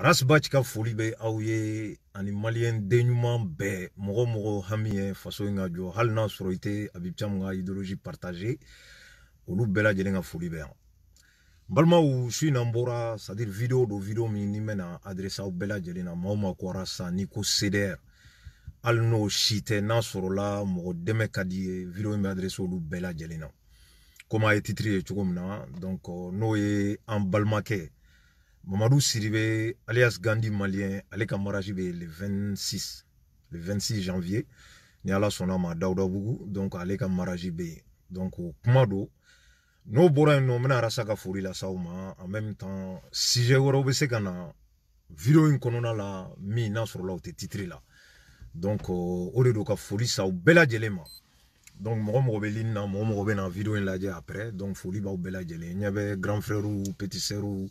rasibatika foli bɛ aw ye ani maliyɛn den ɲuman bɛɛ mɔgɔ mɔgɔ hami ye faso in ka jɔ hali n'a sɔrɔ i tɛ abibicamu ka idéologie partage olu bɛɛ lajɛlen ka foli bɛ yan balimaw su in na n bɔra c'est à dire vidéo min ni n bɛna aw bɛɛ lajɛlen na maa o maa ko n'i ko CDR hali n'o si tɛ n'a sɔrɔla mɔgɔ dɛmɛ ka d'i ye vidéo in bɛ adresse olu bɛɛ lajɛlen na komi a ye titre ye cogo min na donc euh, n'o ye an balimakɛ Mamadou Siribe, alias Gandhi malien, ale ka mariage le 26, le 26 janvier ni ala sɔnna ma Dawuda Bugu donc ale ka donc o kuma don n'o bɔra yen nɔ n bɛna la ka en même temps si j'ai bɛ se euh, ka na vidéo in kɔnɔna la min n'a sur o titre là. donc o de la ka foli sa aw bɛɛ lajɛlen donc mon mɔgɔ bɛ mon na mɔgɔ vidéo in lajɛ après donc foli b'aw bɛɛ Il y avait grand frère petit petits ou.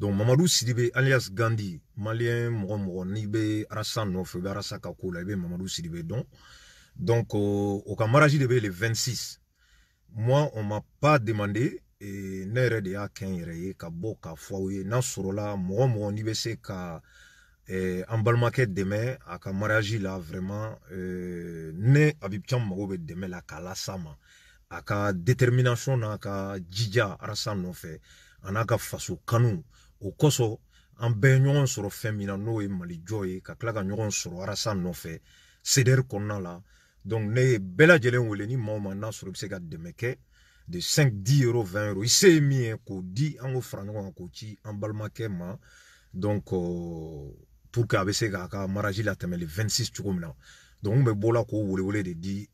donc mamadu sidibe alias gandi maliyɛn mɔgɔ mɔgɔ n'i bɛ arasa nɔfɛ i bɛ arasa ka ko la i bɛ mamadu sidibe dɔn donc o, o ka mariage de bɛ le 26 moi on m'a pas demandé et ne yɛrɛ de y'a kɛ n yɛrɛ ye ka bɔ k'a fɔ aw ye n'a sɔrɔla mɔgɔ mɔgɔ n'i bɛ se ka eh, an balimakɛ dɛmɛ a ka mariage la vraiment eh, ne abib can mago bɛ dɛmɛ la k'a lasa ma a ka détermination n'a ka jija arasa nɔfɛ a n'a ka faso kanu o kosɔn an bɛɛ ye ɲɔgɔn sɔrɔ fɛn min na n'o ye malijɔ ye ka tila ka ɲɔgɔn sɔrɔ arasa nɔfɛ sedɛri kɔnɔna la donc ne ye bɛɛ lajɛlen wele ni maaw ma n'a sɔrɔ i bɛ se ka dɛmɛ kɛ de 5 10 euro 20 euro i se ye min ye k'o di an k'o fara ɲɔgɔn kan k'o ci an balimakɛ ma donc euh, pour que a bɛ se k'a ka maraji latɛmɛ le 26 cogo min na donc n bɛ bɔ o la k'o welewele de di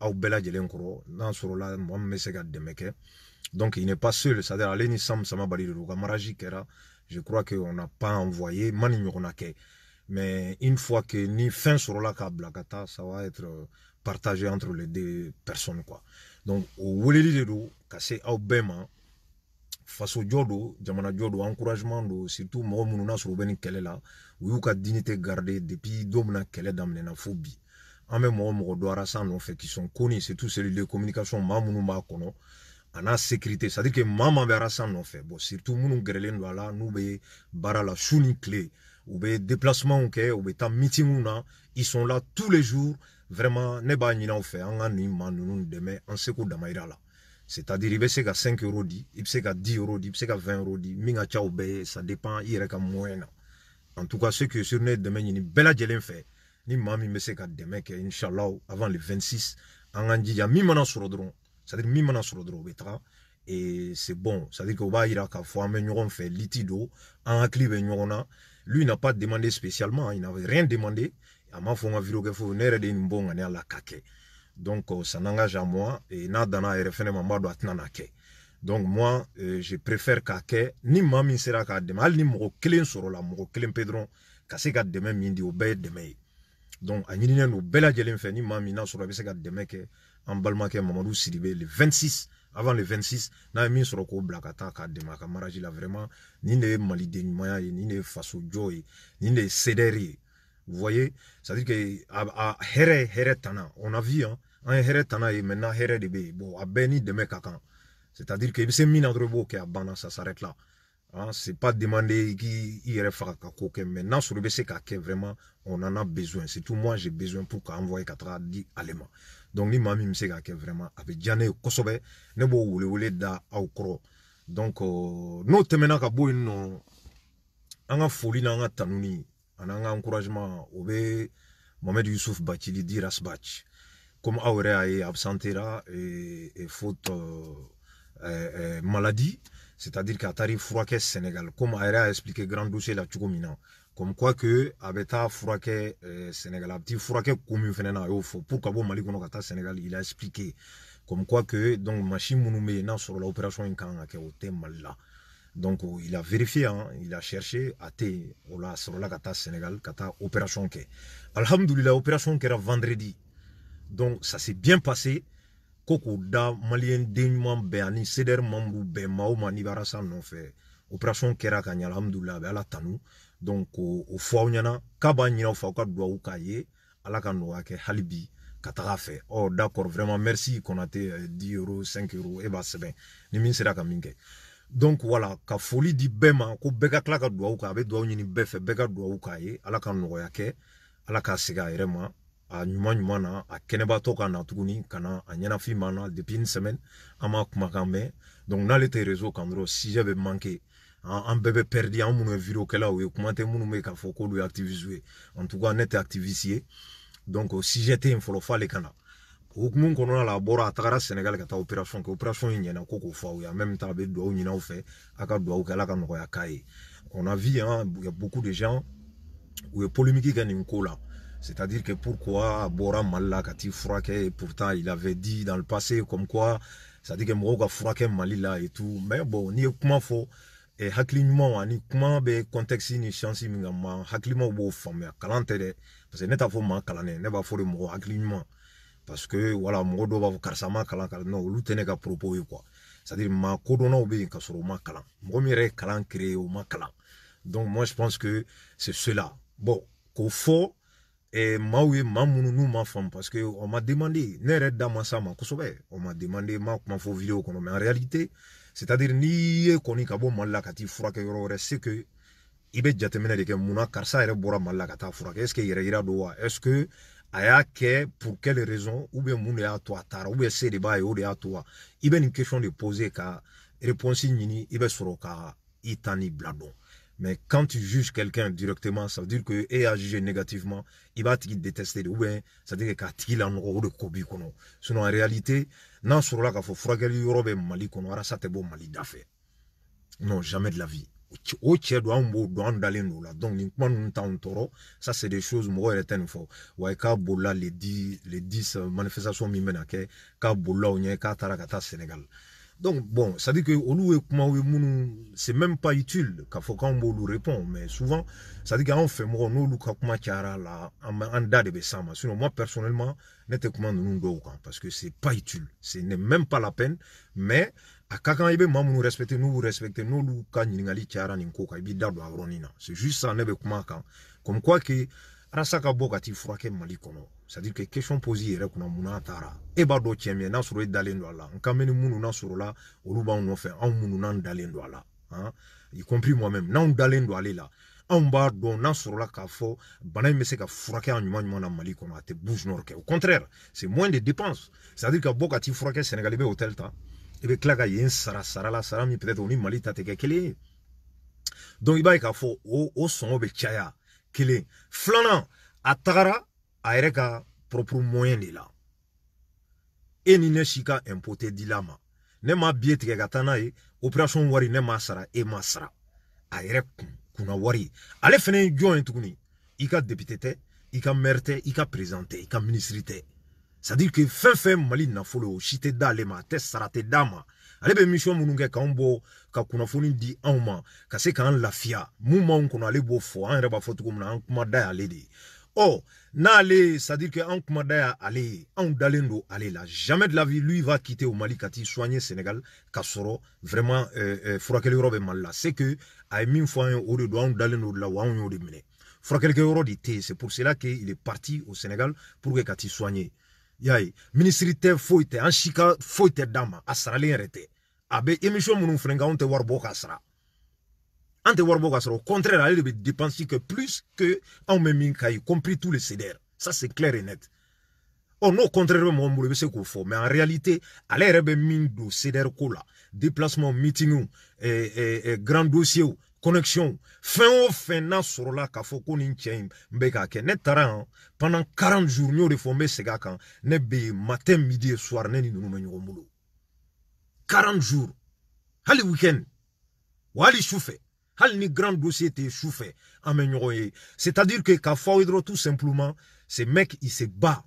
aw bɛɛ lajɛlen kɔrɔ n'a sɔrɔla mɔgɔ min bɛ se ka dɛmɛ kɛ donc il n'est pas seul c'est à dire ale ni sam samabali de don u ka maraji kɛra Je crois qu'on n'a pas envoyé, mani ɲɔgɔnnakɛ. Mais une fois que ni fin sur la bila ka ça va être euh, partagé entre les deux personnes quoi. Donc au lieu de don ka face au Jodo, Jamana Jodo, encouragement surtout moi mon n'a sur u bɛ nin la ka dignité gardée depuis Domna min dans kɛlɛ daminɛna En même an bɛ mɔgɔ mɔgɔ dɔ arasan qui sont connus c'est surtout celui de communication maa minnu b'a en sécurité c'est à dire que maman verra ça en fait. bon surtout nous, gɛrɛlen don nous ben, la ni déplacements ou ben, ben, ils sont là tous les jours vraiment ne b'a ni en c'est à dire il 5 euros di 10 euros il i bɛ 20 euros minga ça dépend il a moins. en tout cas ce que sur ne fait ni mami me avant le 26 an c'est-à-dire min mana sɔrɔ dɔrɔn u bɛ taga et c'est bon. C'est-à-dire qu'on il a qu'à former ɲɔgɔn fɛ litido an hakili bɛ ɲɔgɔn na. Lui n'a pas demandé spécialement, hein. il n'avait rien demandé. A m'a fɔ n ka vidéo kɛ fo ne yɛrɛ de ye nin bɔ n ŋaniya la k'a kɛ. Donc euh, ça n'engage à moi et n'a danna a yɛrɛ fɛnɛ ma n b'a dɔn a tɛna n'a kɛ. Donc moi euh, je préfère k'a kɛ ni maa min sera k'a dɛmɛ hali ni mɔgɔ kelen sɔrɔla mɔgɔ kelen pe dɔrɔn ka se ka dɛmɛ min di o bɛɛ ye dɛmɛ ye. Donc a ɲininen don bɛɛ lajɛlen fɛ ni maa min n'a sɔrɔ a bɛ se ka dɛmɛ kɛ an balimakɛ mamadu siribe le 26 avant le 26 n'a ye min sɔrɔ k'o bila ka maraji la vraiment ni ne ye maliden ɲumanya ni ne de ni faso jɔ vous voyez c'est à dire que à Héré Héré tana on a vu hein an tana et maintenant Héré de be bon a béni de dɛmɛ c'est à dire que c'est min entre a banan ça s'arrête là hein c'est pas demander qui k'i i maintenant sur le ko kɛ mais n'a vraiment on en a besoin C'est tout moi j'ai besoin pour qu'envoyer ka taga di donc ni maa me bɛ que vraiment avec bɛ diya ne ne b'o welewele da au donc euh, n'o maintenant ka bɔ yen nɔ folie ka foli n'an encouragement Obé, Mohamed Youssouf Bachili di Rasbach comme aurait est absentera et, faute euh, euh, euh, maladie c'est-à-dire qu'à tari furakɛ Sénégal comme a expliqué grand dossier la tout comme quoi que a bɛ taa furakɛ euh, sɛnɛgali a bɛ t'i furakɛ ko min na a y'o fɔ pour ka bɔ mali kɔnɔ ka taa il a expliqué comme quoi que donc machine minnu bɛ yen n'a sɔrɔla opération in kan ka donc oh, il a vérifié hein, il a cherché a tɛ yen o la a Sénégal, ka taa sɛnɛgali ka taa opération kɛ vendredi donc ça s'est bien passé ko k'o da maliyɛn den ɲuman bɛɛ ani cdr manivara bɛɛ maa o maa n'i bɛ arasa nɔfɛ opération kɛra ka ɲɛ a bɛ ala tanu donc au fɔ aw ɲɛna k'a b'a halibi katarafe aw oh, d'accord vraiment merci Konate euh, 10 euros 5 euros e c'est bien ni min sera ka donc voilà ka folie di bema hein, ko beka klaka tila ka duwawu kɛ a bɛ a yɛrɛ ma a keneba ɲuman na a depuis une semaine an m'a donc n'ale tɛ réseau kandro, si j'avais manqué, an bɛɛ bɛ pɛridi an minnu ye videokɛlaw ye kuma tɛ minnu bɛ k'a fɔ k'olu ye activiste ye en tout cas ne tɛ activiste ye donc euh, si sujet tɛ yen fɔlɔ f'ale ka na o hukumu kɔnɔna la a bɔra a tagara Sénégal ka taa opération kɛ opération in ɲɛna ko k'o fɔ aw ye en même temps a bɛ duwawu ɲini aw fɛ a ka duwawu kɛ Ala ka nɔgɔya k'a ye on a vu hein il y a beaucoup de gens u ye polémique kɛ nin ko la C'est-à-dire que pourquoi Bora Malla Kati et pourtant il avait dit dans le passé comme quoi, c'est-à-dire que Mourouga Mali là et tout. Mais bon, ni comment faut, eh, hakili ɲumanw ani kuma bɛ kɔntɛkisi ni siyansi min kan ma b'o faamuya kalan tɛ parce que ne t'a fɔ ne b'a fɔ de mɔgɔ haklimo parce que voilà mɔgɔ dɔw b'a car ça ma kalan non olu tɛ ka propos quoi c'est à dire ma kodɔnnaw bɛ yen ka sɔrɔ ma kalan mɔgɔ min yɛrɛ kalan créé au ma kalan donc moi je pense que c'est cela bon k'o fo et eh, ma oui ma minnu n'u ma femme parce que on m'a demandé ne yɛrɛ da ma s'a ma kosɛbɛ on m'a demandé moi ma faut vidéo kɔnɔ mais en réalité c'est-à-dire n'i ye kɔni ka bɔ ka t'i furakɛ yɔrɔ c'est que ibe jate de ke munna bora ka est ce que il est ce que a pour quelle raison ou bien mun de y'a ou bien se de b'a ou de y'a il y a question de poser ka réponse nini ibe bɛ itani ka mais quand tu juges quelqu'un directement, ça veut dire que et à juger négativement, il va te détester ou bien hein. ça veut dire qu'il en aura de kobi Sinon en réalité, non sur la faut le mali kono aura ça bon mali Non, jamais de la vie. donc ça c'est des choses moi, les les euh, manifestations donc, bon, ça dit que comment c'est même pas utile, quand faut qu'on nous répond, mais souvent, ça dit qu'on fait moins nous, là, en date de Sinon, moi, personnellement, comment nous nous parce que c'est pas utile, ce n'est même pas la peine, mais, à il veut moi, nous respecter, nous respecter, nous, il Ningali a nous Ibi, Dabla, Ronina. C'est juste ça, Nebe comment quand Comme quoi que, Rasaka Boga bɔ ka malikono furakɛ mali que question posi yɛrɛ kunna mun n'a tara. e b'a dɔn cɛ min n'a sɔrɔ dalen a la nka mɛ ni minnu n'a sɔrɔla olu b'anw nɔfɛ anw minnu n'an dalen don la hein. y compris moi même n'anw dalen don ale la anw b'a dɔn n'a sɔrɔla la fɔ bana in bɛ se ka furakɛ a ɲuman ɲuman na mali a été bouge nord au contraire c'est moins de dépenses c'est à dire ka bɔ ka t'i furakɛ sénégal i bɛ hôtel temps et bɛ tila ka sara sara la sara min peut être o ni malita, ta tɛ kɛ kelen donc i b'a ye k'a o son, sɔngɔ bɛ kelen filanan a tagara a yɛrɛ ka propre moyen de la e ni ne si ka impôt tɛ dila ma ne m'a biye tigɛ ka taa n'a ye opération wari ne m'a sara e m'a sara a yɛrɛ kun kunna wari ale fɛnɛ ye jɔn ye tuguni i ka député tɛ i ka maire tɛ i ka président tɛ i ka ministre tɛ c'est à dire que fɛn fɛn mali nafolo ye o si tɛ d'ale ma a tɛ sara tɛ d'a ma ale bɛ mission minnu kɛ k'anw bɔ ka kunnafoni di anw ma ka se k'an lafiya mun b'anw kɔnɔ ale b'o fɔ an yɛrɛ b'a fɔ cogo min na an kuma da y'ale de ye ɔ n'ale c'est à dire que an kuma da y'ale ye anw dalen don ale la jamais de la vie lui va quitter au Mali ka t'i soigner Sénégal ka sɔrɔ vraiment euh, euh, furakɛli yɔrɔ bɛ Mali la c'est que a ye min fɔ an ye o de don anw dalen don o de la wa anw y'o de minɛ furakɛlikɛ yɔrɔ de tɛ yen c'est pour cela que il est parti au Sénégal pour que ka t'i soigner y'a ye minisiri tɛ foyi tɛ an si ka foyi tɛ d'a ma a saralen yɛrɛ tɛ a bɛ émission minnu fɛnɛ kɛ anw tɛ wari bɔ ka sara an tɛ wari bɔ ka sara au contraire ale de bɛ dépense kɛ plus que anw bɛ min ka ye compris tous les CDR ça c'est clair et net ɔ n'o contraire bɛ mɔgɔ min bolo i bɛ se k'o fɔ mais en réalité ale yɛrɛ bɛ min don CDR ko la déplacement meeting eh, eh, eh, grand dossier connexion fɛn o fɛn n'a sɔrɔla k'a fɔ ko nin cɛ in n bɛ k'a kɛ ne taara yan pendant 40 jours n y'o de fɔ n bɛ segin a kan ne bɛ yen matin midi et soir ne ni ninnu bɛ ɲɔgɔn bolo 40 jours hali week-end Wali hali Hal ni grand dossier te sufɛ an c'est à dire que k'a fɔ tout simplement ce mec il se bat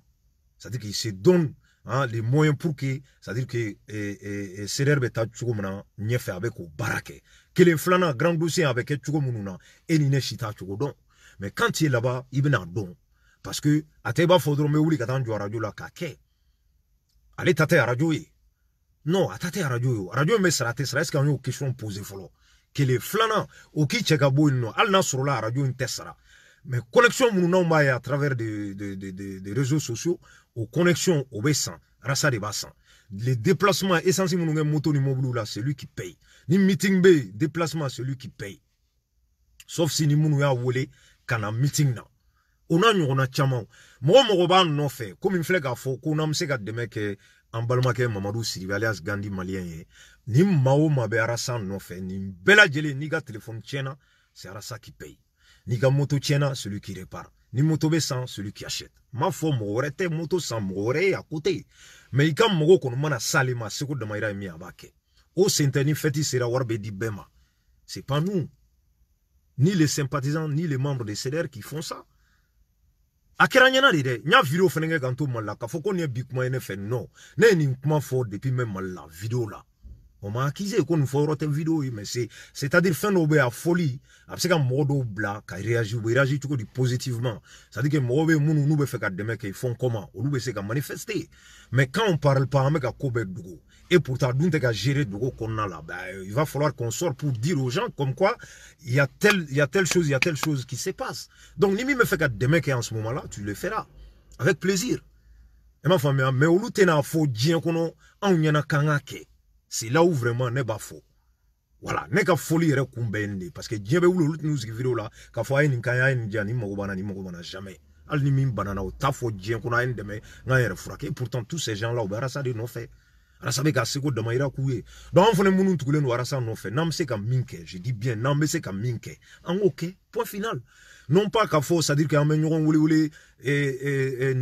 c'est à dire qu'il se donne hein, les moyens pour que c'est à dire que eh, eh, CDR n'y taa cogo avec na baraque, que les k'o grand dossier avec bɛ et ni ne chita t'a mais quand il es là-bas i bɛna d'on. parce que à tɛ b'a fɔ me n bɛ wuli la kaké. Allez ale ta non attendez ta radio. radio, ye arajo in est ce que a une question posé follow. kelen filanan o k'i cɛ ka bɔ al la n'a in Mais mais connexion nous n'anw à travers des des des des réseaux sociaux aux connexion au bassin, rasa de b'a les déplacements essence minnu moto ni la c'est lui qui paye ni meeting b, déplacement c'est qui paye sauf si ni minnu y'a wele ka a meeting na o on a camanw Moi, mon robin nɔfɛ fait. Comme filɛ k'a fɔ ko n'an a se an balimakɛ maman siribe alias gandi malien ye ni maa o maa bɛ arasa ni nin niga n'i c'est arasa qui paye n'i moto tiena celui qui répare ni moto bɛ celui qui achète m'a fɔ aurait été moto sans mɔgɔ à côté mais quand yen mɛ i ka ma seko de maïra et ye o sera di c'est pas nous ni les sympathisants ni les membres des CDR qui font ça a kɛra ɲɛna de dɛ video fɛnɛ kɛ kan to mali la k'a fɔ ko nin ye bi kuma ye ne fɛ nɔ ne depi n bɛ video la On ma accusé qu'on nous fait une vidéo, mais c'est c'est à dire fin de à folie, parce a bɛ se ka mɔgɔ il réagit tout du positivement c'est à dire que Modo Mounou nous n'u bɛ fɛ ka ils font comment on nous, fait manifester mais quand on parle pas à un ka à de et pourtant dun tɛ ka gérer qu'on qu'on a là ben, il va falloir qu'on sorte pour dire aux gens comme quoi il y a telle y a telle chose il y a telle chose qui se passe donc ni tu me des ka mecs hein, en ce moment là tu le feras avec plaisir Et m'a hein, mais olu tɛna fɔ diɲɛ kɔnɔ anw ɲɛna k'an c'est là où vraiment ne pas faux. voilà ne pas folie yɛrɛ parce que diɲɛ ou ça. nous nous fait ça. la k'a fait ça. fait jamais al ni min banana o t'a ça. diɲɛ a ça. pourtant tous ces gens là ou ça fait de fait. arasa fait. ka seko dama ira ça. donc on ça nous tugulen fait. ça non fait fait se ka je dis bien fait se ka minke. an point final non pas k'a ça sa dire que fait ça. eh,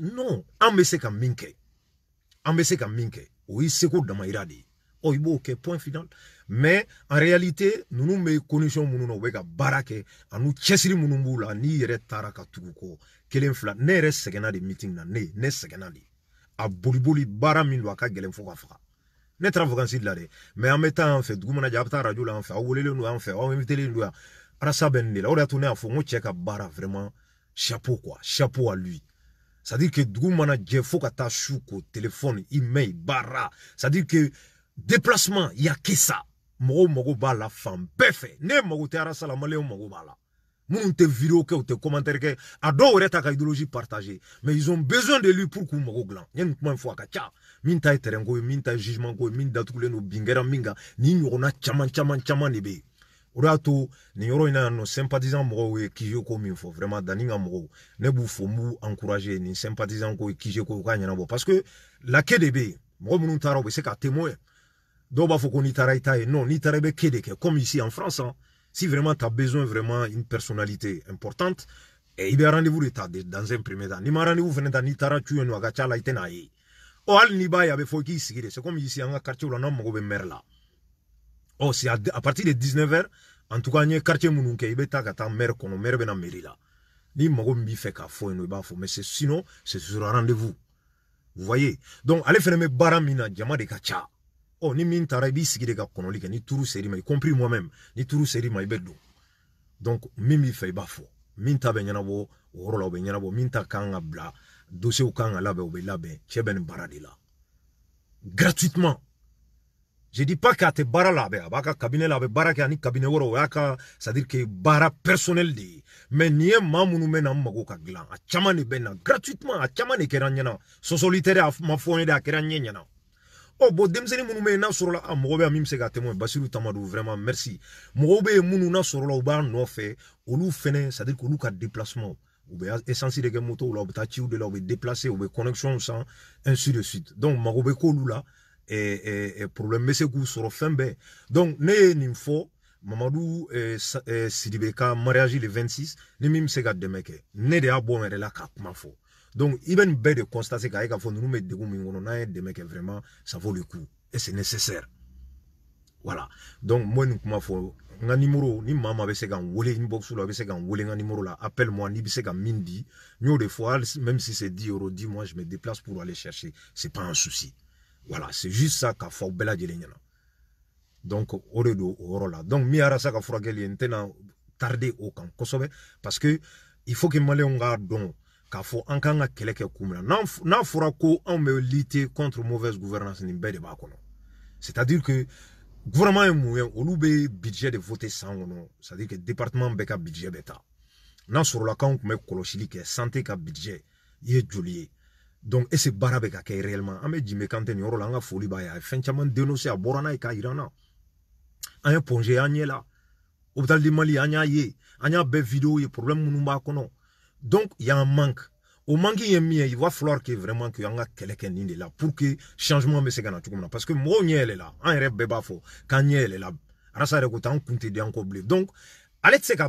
non an se se oui, c'est quoi dans Iradi. Oh, il ok, point final. Mais en réalité, nous nous mettons conditions, nous nous barake, à nous tchessiri nous nous ni yere taraka kelen fla, ne meeting na ne, ne A bara min waka gelen nous ne taara nous mais an bɛ en an nous dugu mana jɛ a bɛ an la nous vraiment chapeau quoi chapeau à lui c'est-à-dire que dugu mana jɛ fo ka taa téléphone, ko email bara. c'est-à-dire que déplacement il y a que ça mɔgɔw mago b'a la fam befe. ne mago te arasa la maliyɛnw mago b'a la minnu te vidéo que, ou te commentaire que, a dɔw yɛrɛ ka idéologie partagée. mais ils ont besoin de lui pour k'u mago dilan n ye nin kuma in ka ca min ta ye terrain min ta jugement ko min datugulen don bingera minga. Ni kan nin chaman, chaman, caman caman o ni yoro ina no yɔrɔ qui na vraiment daninga ka ne b'u fo ni encourager nin sympathisant ko ye kijeko parce que la KDB, bɛ yen mɔgɔ minnu se ka témoin Do b'a foko n'i tara non n'i taara KDK. comme ici en France hein. si vraiment tu as besoin vraiment une personnalité importante eh, y a rendez-vous l'état dans un premier temps n'i ma rendez-vous venez dans n'i tara tu yen nɔ a la ye n'i b'a ya c'est comme ici en ka quartier la n'an mago merla oh c'est à, à partir de 19h en tout cas n ye quartier minnu kɛ i bɛ taa maire na mairie la ni mago min b'i fɛ k'a fɔ yen mais c'est sinon c'est sur rendez-vous vous voyez donc allez faire mes baramina min jama de kacha. ni min taara b'i sigi de ka ni turu ser'i compris moi même ni turu ser'i ma donc mimi b'i fɛ i b'a fɔ min ta bɛ ɲɛnabɔ o yɔrɔ la o bɛ min ta gratuitement je dis pas qu'à te barra là, à baka cabinet là, barra y a ni cabinet woro, c'est-à-dire que barra personnel de. Mais niem un nous mena mago ka glan, a chamane bena, gratuitement, a chamane keranyana, so solitaire a ma fone de oh, a keranyana. Oh, bon, nous mounou mena sur la, a mogobe a mim se gâte moi, basiru tamadou, vraiment, merci. Mogobe mounou na sur la ou bar no fait, ou lou fene, c'est-à-dire que lou ka déplacement. Ou bien de moto, ou la ou de la déplacer, ou bien connexion sans, ainsi de suite. Donc, mogobe ko lou problème bɛ se k'u sɔrɔ fɛn bɛɛ donc ne ye nin fɔ mamadu euh, euh, sidibe ka mariage le 26 ni min bɛ se ka dɛmɛ kɛ ne de y'a bɔ n yɛrɛ la k'a kuma fɔ donc i bɛ nin bɛɛ de constater k'a ye k'a fɔ ninnu bɛ degun min kɔnɔ ye dɛmɛ kɛ vraiment ça vaut le coup et c'est nécessaire voilà donc moi bɛ nin kuma fɔ n ka numéro ni maa maa bɛ se ka n wele inbox la a bɛ se ka numéro la appelle moi n'i bɛ se ka min di n y'o de même si c'est 10 euros 10 moi je me déplace pour aller chercher c'est pas un souci voilà c'est juste ça k'a fɔ aw bɛɛ lajɛlen ɲɛna donc o de don o yɔrɔ la donc min yara sa ka furakɛli ye n tɛna tarde o kan kosɛbɛ parce que il faut que maliyɛnw k'a dɔn k'a fɔ an kan ka kɛlɛ kɛ kun min na n'a fɔra ko anw bɛ lutter contre mauvaise gouvernance nin bɛɛ de b'a kɔnɔ c'est à dire que gouvernement ye mun ye olu bɛ budget de voter san kɔnɔ c'est à dire que département bɛɛ ka budget bɛ ta n'a sɔrɔla k'anw tun bɛ kɔlɔsili kɛ santé ka budget i ye joli ye Donc, et c'est bɛ ka kɛ réellement an bɛ Jimé Kanté nin yɔrɔ la an ka foli baya ye a ye fɛn bah, dénoncé à bɔra n'a ye k'a jira an na an ye plongé an hôpital Mali an y'a ye vidéo ye problème minnu Kono. Bah, donc il y a un manque au manque ye min ye il va falloir que vraiment que an ka kɛlɛ kɛ là pour que changement mais se ka tout comme min parce que moi ɲɛ là an rêve bɛɛ b'a fɔ k'an ɲɛ yɛlɛla arasa yɛrɛ ko t'an kun tɛ di an donc allez c'est se ka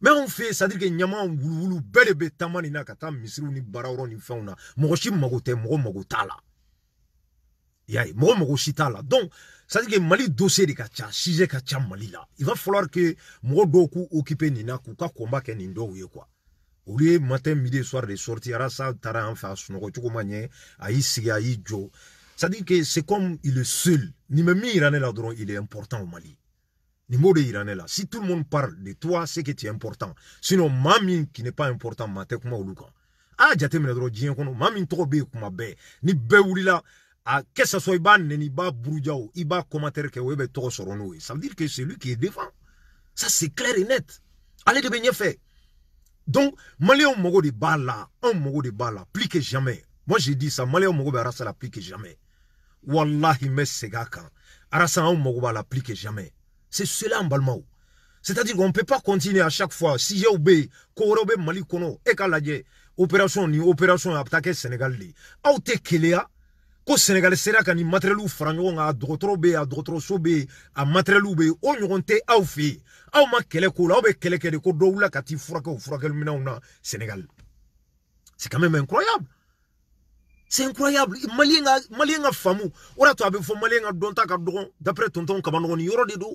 mais on fait c'est à dire que nyama de bɛ taama nin na ka taa misiriw ni baarayɔrɔ ni fɛnw na mɔgɔ si mago tɛ mɔgɔ mago t'a la i y'a ye mɔgɔ mago mali dossier de ka ca sujet ka mali la il va falloir que mɔgɔ doku k'u occuper nin na k'u ka kɔnba quoi olu matin midi soir de sorti à ça, an fɛ a sunɔgɔ cogo ma ɲɛ c'est à dire que c'est comme il est seul ni même iran yira ne il est important au mali Nin b'o de Si tout le monde parle de toi, c'est que tu es important. Sinon, maa qui n'est pas important, maa tɛ kuma olu Ah, A jateminɛ dɔrɔn diɲɛ kɔnɔ trop bien tɔgɔ ma yen kuma bɛɛ ni ah, wulila a que ce soit i b'a Iba i b'a buruja o i b'a commentaire kɛ o e bɛ ça veut dire que c'est lui qui est devant ça c'est clair et net Allez de bɛ faire. donc au mago de b'a là, anw de b'a là, plus jamais moi j'ai dit ça maliyɛnw mago bɛ arasa la plus jamais walahi n bɛ segin a kan arasa anw mago b'a la plus jamais c'est cela en Balmao. C'est-à-dire qu'on ne peut pas continuer à chaque fois. Si j'ai obéi, Korobe Mali Kono, Ekaladje, opération ni opération attaqué Sénégal li. Aoute Kelea, ko Sénégal sera kani matrelu frangon a drotro be a drotro sobe a matrelu be o ɲɔgɔn tɛ aw fɛ yen aw ma kɛlɛ k'o la aw bɛ kɛlɛ de ko dɔw la ka t'i furakɛ o Sénégal. C'est quand même incroyable. C'est incroyable. Malien ka, Malien ka faamu. O de y'a to a bɛ fɔ Malien ka dɔnta ka dɔgɔn d'après tonton Kabanɔgɔ ni euro de don.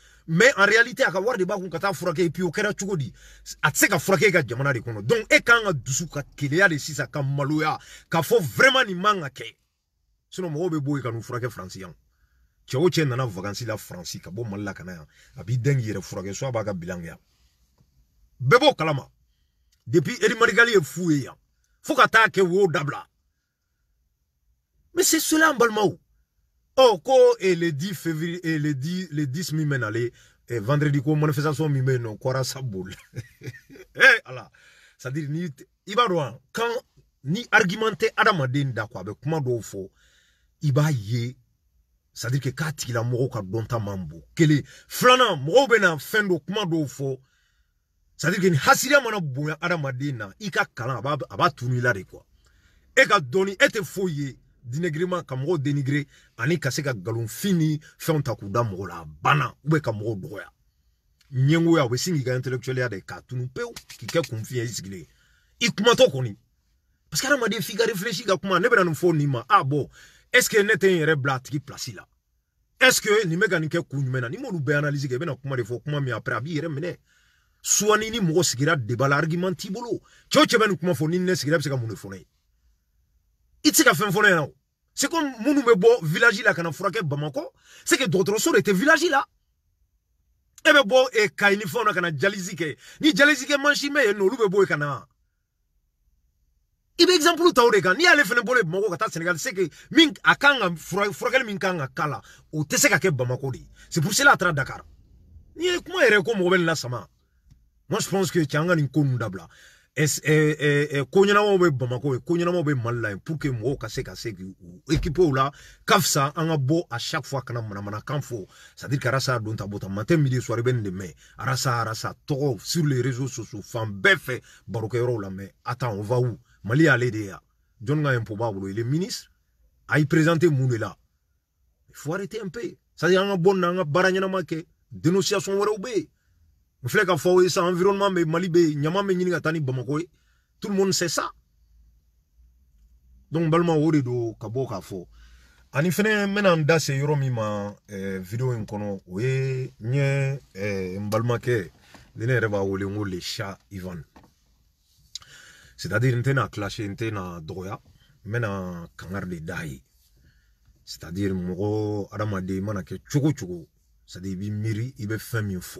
mais en réalité a ka de b'a ko ka taa furakɛ et puis o kɛra se ka furakɛ ka jamana de kono. donc e kan ka dusu ka de sisa ka maloya k'a fo vraiment ni man hein. ka kɛ sinon mɔgɔw bɛ bɔ yen ka Chao chen nana vacances hein. la Franci, ka bɔ mali la ka na yan a b'i b'a ka bilan ya bebo kalama depuis Eri Marigali ye fu fo ka ta ke wo dabla mais c'est cela an Oh, et le 10 février et le 10 le 10 mi mena les vendredi ko manifestation mi mena ça boule eh ala c'est dire ni il va quand ni argumenter à la da kɔ a bɛ kuma dɔw c'est à dire que k'a tigila mɔgɔw ka dɔnta man bon kelen filanan mɔgɔw bɛna fɛn fin kuma dɔw fɔ c'est à dire que ni hasidiya mana la adamaden na i a b'a b'a tunu de quoi et ka donné e tɛ dinegirima ka mɔgɔw denigire ani ka se ka galonfin ni fɛnw ta k'u da mɔgɔ la a banna u bɛ ka mɔgɔw dɔgɔya ɲɛngoya u bɛ sin k'i ka intellectualiya de k'a tunu pewu k'i kɛ kunfiɲɛ i sigilen i kumatɔ kɔni parce que adamaden f'i ka réfléchi ka kuma ne bɛna nin fɔ nin ma a ah, bɔn est ce que ne tɛ n yɛrɛ bila a tigi place la est ce que nin bɛ ka nin kɛ kun jumɛn na n'i m'olu bɛɛ analyse kɛ i bɛna kuma de fɔ kuma min après a b'i yɛrɛ minɛ suwani ni mɔgɔ sigira débat la argument t'i bolo cɛ o cɛ bɛ nin kuma fɔ ni ne sigira i bɛ se ka mun de fɔ ne ye i ka fɛn fɔ ne ɲɛna o c'est comme village la kana na bamako. bamakɔ c'est que dɔgɔtɔrɔso de tɛ village la e bɛ bɔ e kayi ni fɛnw na ni jalizike kɛ mansin bɛ yen nɔ olu bɛ bɔ yen ka na i bɛ exemple ta o de kan n'i y'ale fana bɔlen bamakɔ ka taa sénégal c'est que min a kan ka furakɛli min kan ka k'a la o tɛ se ka kɛ bamakɔ de c'est pour cela a taara dakar n'i ye kuma yɛrɛ ko mɔgɔ bɛ moi je pense que cɛ an ka nin ko ko ɲɛnamaw bɛ bamako ye eh, ko ɲɛnamaw bɛ mali la ye eh, pour que mɔgɔw ka se ka se k'u équipew la ka fisa an ka bɔ a chaque fois kana manamanakan fɔ c'est à dire que arasa don ta bota matin midi soir i bɛ nin de mɛn arasa arasa tɔgɔ sur les réseaux sociaux fan bɛɛ fɛ eh, barokɛyɔrɔw la mɛ attends on va où mali y'ale de ye a ah. jɔnni ka impo b'a bolo il est ministre a y présenté mun de la il faut arrêter un peu c'est à dire an ka bɔ nin na an ka baara ɲɛnama kɛ dénonciation wɛrɛw bɛ yen n filɛ ka fɔ aw environnement mais mali nyama yen ni bamakɔ tout le monde sait ça donc balma balimaw do de don ka bɔ k'a fɔ ani fɛnɛ n ma vidéo video in kɔnɔ o ye n ye eh, n chat ivan c'est à dire n clash clashe n mena dɔgɔya n c'est à dire mɔgɔ adamaden mana kɛ cogo cogo c'est à dire i bɛ miiri i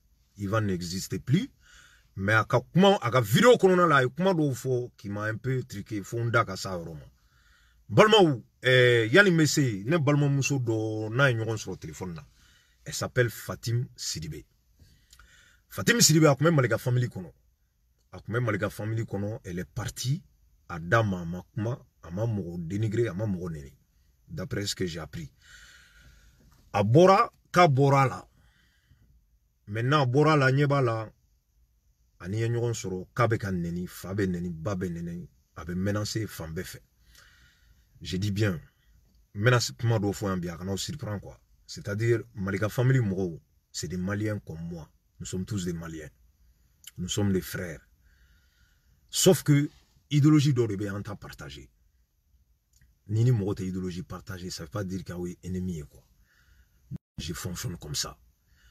Ivan n'existait plus. Mais à comment, à la vidéo qu'on a là, comment d'où qui m'a un peu triqué, fonda ka sa vraiment. Balma eh, y a les messieurs, les balma muso do, na yon sur le téléphone là. Elle s'appelle Fatim Sidibé. Fatim Sidibé a même la famille kono. A même la famille kono, elle est partie à Dama, Makuma, à ma dénigré, à ma D'après ce que j'ai appris. Abora, Kabora là maintenant Bora la ɲɛ b'a la ani ye ɲɔgɔn sɔrɔ k'a bɛ ka je dis bien n bɛna kuma dɔw fɔ yan kana aw quoi c'est à dire malika famille mɔgɔw c'est des maliens comme moi nous sommes tous des maliens nous sommes des frères sauf que idéologie dɔ de bɛ Nini partager ni ni idéologie partagée, ça veut pas dire qu'aw ah ye ennemi quoi je fonctionne comme ça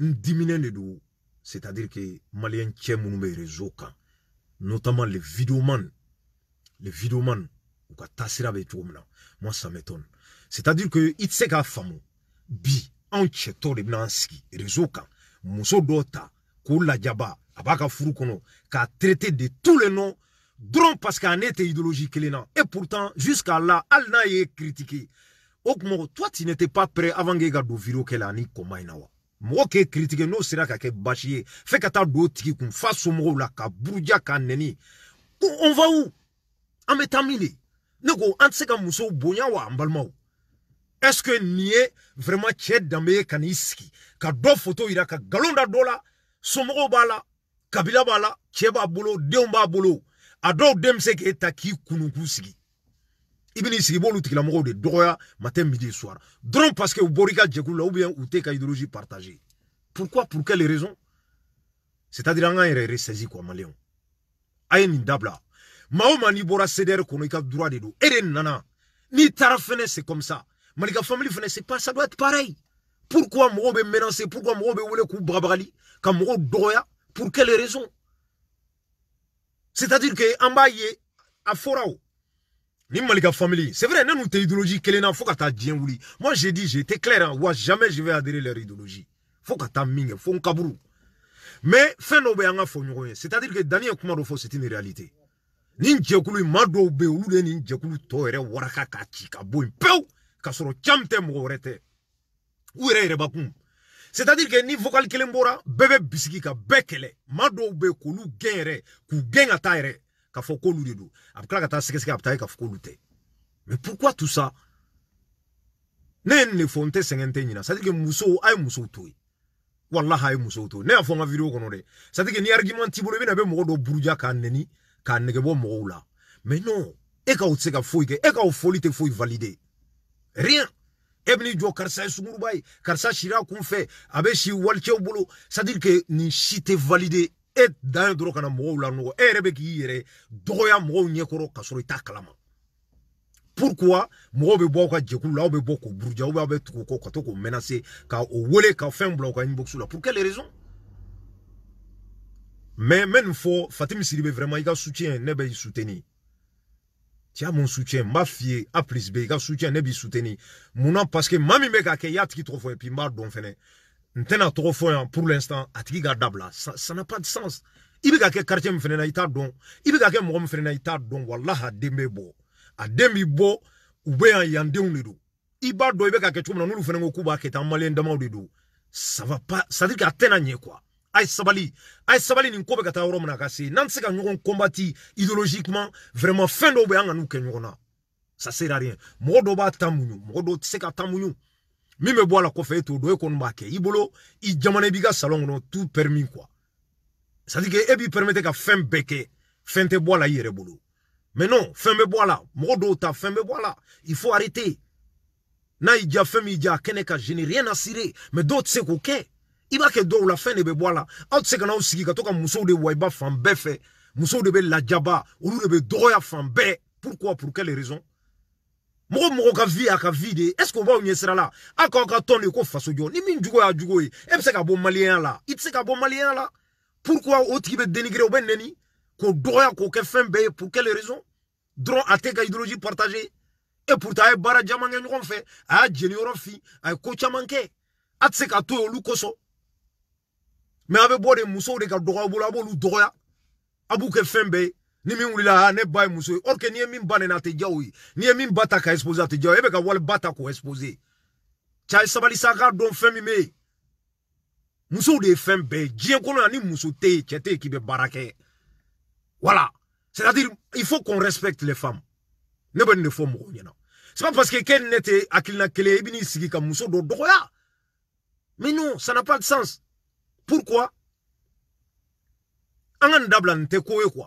n de c'est-à-dire que Malien cɛ minnu bɛ rezo notamment les vidéomans les vidéomans Ou ka taasira avec tout min moi ça m'étonne c'est-à-dire que il bi anw cɛtɔ le rezoka, réseau rezo Dota, muso dɔw ta k'u abaka a ka traité de tous les noms grand parce qu'en était idéologique les et pourtant jusqu'à là hali n'a ye critiqué o toi tu n'étais pas prêt avant que e kela vidéo ani comme mɔgɔ k'e kiritike n'o sera ka kɛ basi ye fɛn ka taa don o tigi kun fa somɔgɔw la ka buruja ka nɛni ko on va où an bɛ taa min de ne ko an tɛ se ka musow bonya wa an balimaw est ce que nin ye vraiment cɛ danbe ye ka n'i sigi ka dɔ foto yira ka nkalon da dɔ la somɔgɔw b'a la kabila b'a la cɛ b'a bolo denw b'a bolo a dɔw den bɛ se k'e ta k'i kunu k'u sigi i bɛn'i sigi i b'olu de droit matin midi soir dɔrɔn parce que vous bɔr'i la ou bien ou t'e ka idéologie partagée pourquoi pour quelle raison c'est à dire an k'an ressaisi quoi malion a une nin dabila maa o ko n'i ka droit de do e nana n'i taara c'est comme ça Malika family fɛnɛ c'est pas ça doit être pareil pourquoi mɔgɔw bɛ menacer pourquoi mɔgɔw bɛ wele k'u bagabagali ka mɔgɔw dɔgɔya pour quelle raison c'est à dire que en b'a a forao. Ni Malika Family. C'est vrai, nous t'es idéologie, Kelena, faut que t'as bien voulu. Moi, j'ai dit, j'étais clair, hein, ouais, jamais je vais adhérer à leur idéologie. Faut que ta mingue, faut un kabourou. Mais, fin d'obéanga, faut C'est-à-dire que Daniel Kumaro, c'est une réalité. Ni jekulu in maa ni jekulu yen waraka k'a ci ka bɔ yen pewu k'a sɔrɔ c'est à dire que ni vocal kelembora, bebe Bisikika, Bekele, bisigi Bekulu, bɛɛ k'u mais de a sike e mais pourquoi tout ça ne le fonte de fɔ n tɛ c'est à dire que musow a ye musow to a ne vidéo c'est à que ni argument t'i be i bɛna i bɛ mɔgɔ dɔ mais non e ka utse se ka foyi e ka fɔli tɛ valider rien Ebni jo karsa jɔ Karsa ye sunkuruba ye karisa sira a c'est à dire que ni si tɛ valider et dans ye kana mɔgɔw lanɔgɔ e k'i yɛrɛ dɔgɔya mɔgɔw ɲɛkɔrɔ ka sɔrɔ kalama pourquoi mɔgɔw bɛ bɔ aw ka jɛkulu la aw be bɔ k'o k'o menacer ka o ka la pour quelle raison mais même faux Fatim Sidibe vraiment il a soutien ne be i soutenir mon soutien ma fille A plus be soutien ne soutenir munna parce que mami me k'a ke y'a trop et puis n Maintenant, trop fort hein, pour l'instant, à qui gardable là, ça n'a pas de sens. Il y a quelqu'un quartier me fait un don. Il y a quelqu'un qui me fait un état don. Voilà, à demi-bo. À demi-bo, ou bien il y a un don. Il y a quelqu'un qui me fait le don. Nous nous faisons un coup qui est en Ça va pas, ça dit dire qu'à tena quoi. Aïe Sabali, Aïe Sabali, nous sommes en train de se faire. Nous sommes combattu idéologiquement, vraiment, fin de l'obéant à nous. Ça sert à rien. Mordoba tamounou, Mordo tseka tamounou min bɛ bɔ la kɔfɛ e t'o dɔn e Ibolo, salon tout tu permis quoi ça à dire que e b'i permettre ka fɛn bɛɛ kɛ la mais non fin me bɔ a la ta il faut arrêter n'a y'i diya fɛn m'i je n'ai rien à cirer mais d'autres c'est se k'o Iba ke la fin ne bɛ Out a la se ka n'aw sigi de waiba fan bɛɛ fɛ musow de djaba, ou olu de be doya fan be. pourquoi pour quelle raison mɔgɔ mɔgɔ ka vi a ka vi de ye est ce que o b'aw ɲɛsira la a k'aw ka tɔn de ko faso jɔ ni min jugu y'a jugu ye e bɛ se ka bɔ maliyɛnya la i tɛ se ka bɔ maliyɛnya la pourquoi o tigi bɛ dénigrer o bɛ nɛni k'o dɔgɔya k'o kɛ fɛn bɛɛ ye pour quelle raison dɔrɔn a tɛ ka idéologie partager et pourtant a ye baara caman kɛ ɲɔgɔn fɛ a y'a jeniyɔrɔ fin a ye ko caman kɛ a tɛ se ka to yen olu kosɔn mɛ a bɛ bɔ de musow de ka dɔgɔ aw bolo a b'olu dɔgɔya a b'u kɛ fɛn bɛɛ ye ni min wulila ne ba ye muso ye or que n'i ye min ba a tɛ ye n'i ye min ka expose a tɛ diya ye e bɛ ka ba k'o sabali sa k'a dɔn fɛn min bɛ musow de ye fɛn bɛɛ ye diɲɛ kɔnɔ yan ni muso tɛ k'i bɛ baara voilà c'est à dire il faut qu'on respecte les femmes ne bɛ ben nin de fɔ mɔgɔw ɲɛna c'est pas parce que k'e ne tɛ hakilina kelen ye i bɛ sigi ka muso dɔ dɔgɔya mais non ça n'a pas de sens pourquoi an ka nin dabila ko ye quoi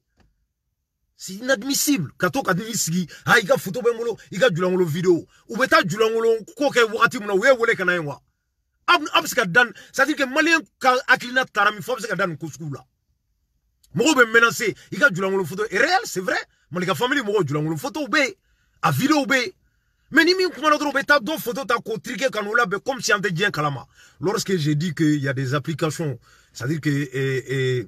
C'est inadmissible. Kato nisigi, ah, ha ika photo be a ika julangolo vidéo. Ou beta julangolo ko ou wakati mna we kana faire des dan, ça à dire que malien ka aklina tarami dan be menacer, photo est réel, c'est vrai. Malika family mogo photo be a vidéo be. Mais ni min kumana dɔrɔn u photo. ta comme si on était bien kalama. Lorsque j'ai dit qu'il y a des applications, c'est-à-dire que eh, eh,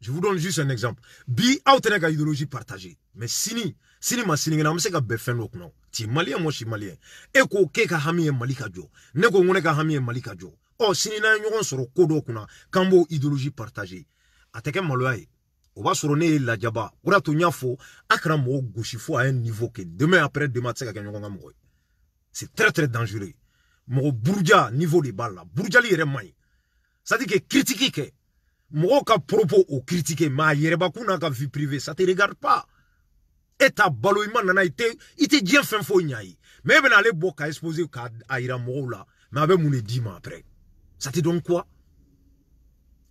Je vous donne juste un exemple. Bi aw idéologie partagée Mais sini, sini ma sini na bɛ se ka bɛn fɛn malien, moi je suis malien. Eko ko k'e ka hami ye jo. Ne ko ka hami e oh, sini na nyon ɲɔgɔn sɔrɔ ko dɔ idéologie partagée A tekem malouaye. Oba O b'a ne la jaba. O to tun Akra mo a un niveau que demain après demain a ka C'est très très dangereux. mon bourdja, niveau de bala, la. li yɛrɛ Sadi ça dit que Mwoka a propos o critiquer mais a yɛrɛbakun ka vie privée ça te regarde pas Et ta balo i nana i tɛ i tɛ diɲɛ fɛn mais ben ale ka exposer k'a yira mais a bɛ mun d'i après ça te donne quoi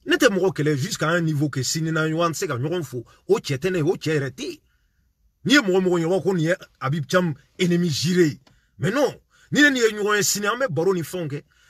ne tɛ mɔgɔ jusqu'à un niveau que sini na yuan se ka ɲɔgɔn fo o cɛ o cɛ n'i ye mɔgɔ mɔgɔ ɲɔgɔn Cham ennemi juré mais non ni ni ye ɲɔgɔn me sini baro ni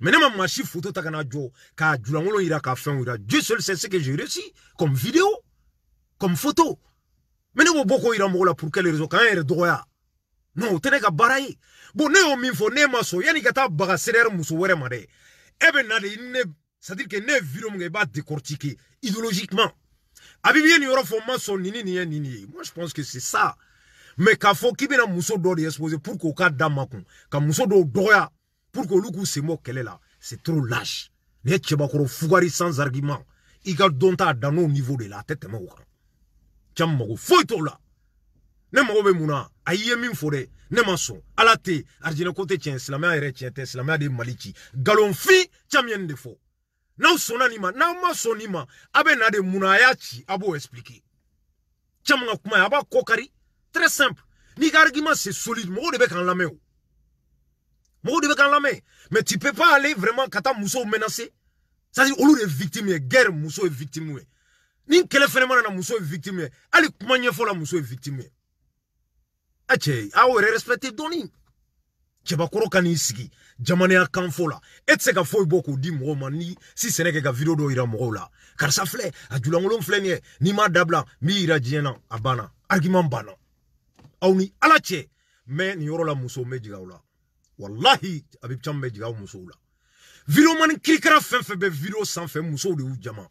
Mais ne m'a machi photo ta kana jo, ka julango ira ka fin ira. Dieu seul sait ce que j'ai réussi comme vidéo, comme photo. Mais ne m'a boko ira mola pour quelle raison quand il doya. Non, tene ka barayi. Bon ne o min ne ma so yani kata baga serer muso were made. Ebe na de ne cest eh ben, dire que ne vidéo mga ba décortiquer idéologiquement. Abibien ni yoro fo ma so nini ni nini. Moi je pense que c'est ça. Mais k'a fo kibina muso do de exposer pour ait ka damakun. Ka muso do doya pour que coup k'u sen qu'elle est là, c'est trop lâche ni ye cɛbakɔrɔ fugari sans argument i ka dɔn t'a dans n'o niveau de la tête tɛ tɛmɛ o kan cam là, la ne mago bɛ mun na a y'i ye min fɔ à ne ma sɔn à tɛ yen arijinɛ ko tɛ tiɲɛ silamɛya yɛrɛ tiɲɛ de malichi. Galon fi nkalonfin cam ye nin de fɔ n'aw sɔnna ma n'aw ma na de mounayachi abo y'a très simple n'i argument c'est solide mɔgɔw de bɛ mais tu peux pas aller vraiment quand Mousso menacer ça à dire de victime guerre muso est victime ni phénomène victime allez comment il faut la victime Ah, ah bah, a respecte respecté cest respecter dɔɔni cɛbakɔrɔ se ka si ce n'est que la vidéo car la vidéo a n'i m'a dabla, mi ira hein, argument mais ni ala Wallahi, Abib Chambe bɛ jigin aw mon la video mani kirikara fɛn de ou jama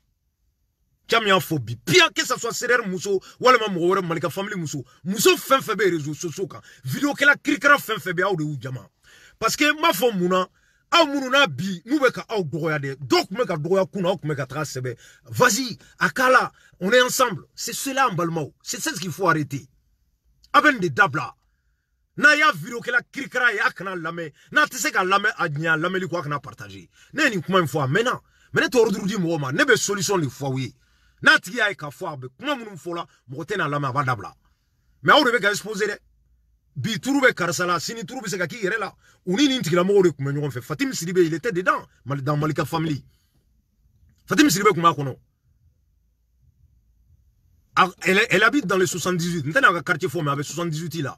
cam y'a bi pia que ça soit serɛri muso ou mɔgɔ malika famili mousou. Mousou fin febe bɛ réseau sociaux kan videokɛla kirikara fɛn fin ben, de y'u parce que ma b'a ou mun bi n'u beka ka aw dɔgɔya dɛ dɔw tun kuna, ka dɔgɔya vas-y on est ensemble c'est cela en c'est ce qu'il faut arrêter Aben de dabla n'a y'a viro kɛla kirikara akna lame, kana n'a tɛ se ka lame a nya, lamɛnli a partage ne ye nin kuma in fɔ a mɛnna du di ma ne solution de fwa aw n'a tigi y'a k'a fɔ a bɛ kuma minnu fɔ la n'a lamɛn a Me dabila mɛ aw de exposer dɛ bi turu bɛ karisa la sini turu se ka k'i yɛrɛ la u ni il était dedans dans malika family Fatim siribe tun b'a elle, elle habite dans le 78 Maintenant tɛna ka quartier fɔ me avec 78 là.